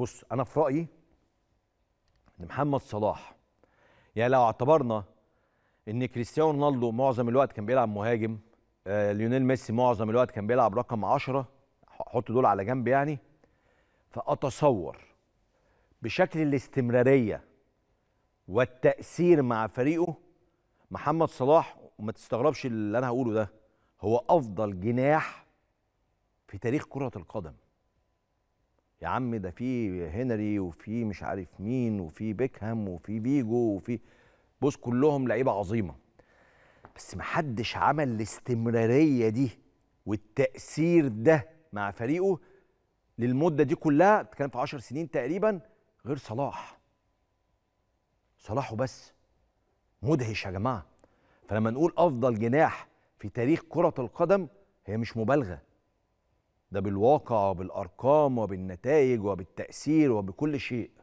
بص انا في رايي ان محمد صلاح يعني لو اعتبرنا ان كريستيانو رونالدو معظم الوقت كان بيلعب مهاجم آه ليونيل ميسي معظم الوقت كان بيلعب رقم 10 حط دول على جنب يعني فاتصور بشكل الاستمراريه والتاثير مع فريقه محمد صلاح وما تستغربش اللي انا هقوله ده هو افضل جناح في تاريخ كره القدم يا عم ده في هنري وفي مش عارف مين وفي بيكهام وفي بيجو وفي بص كلهم لعيبه عظيمه بس ما حدش عمل الاستمراريه دي والتاثير ده مع فريقه للمده دي كلها بتتكلم في 10 سنين تقريبا غير صلاح صلاح وبس مدهش يا جماعه فلما نقول افضل جناح في تاريخ كره القدم هي مش مبالغه ده بالواقع وبالارقام وبالنتائج وبالتاثير وبكل شيء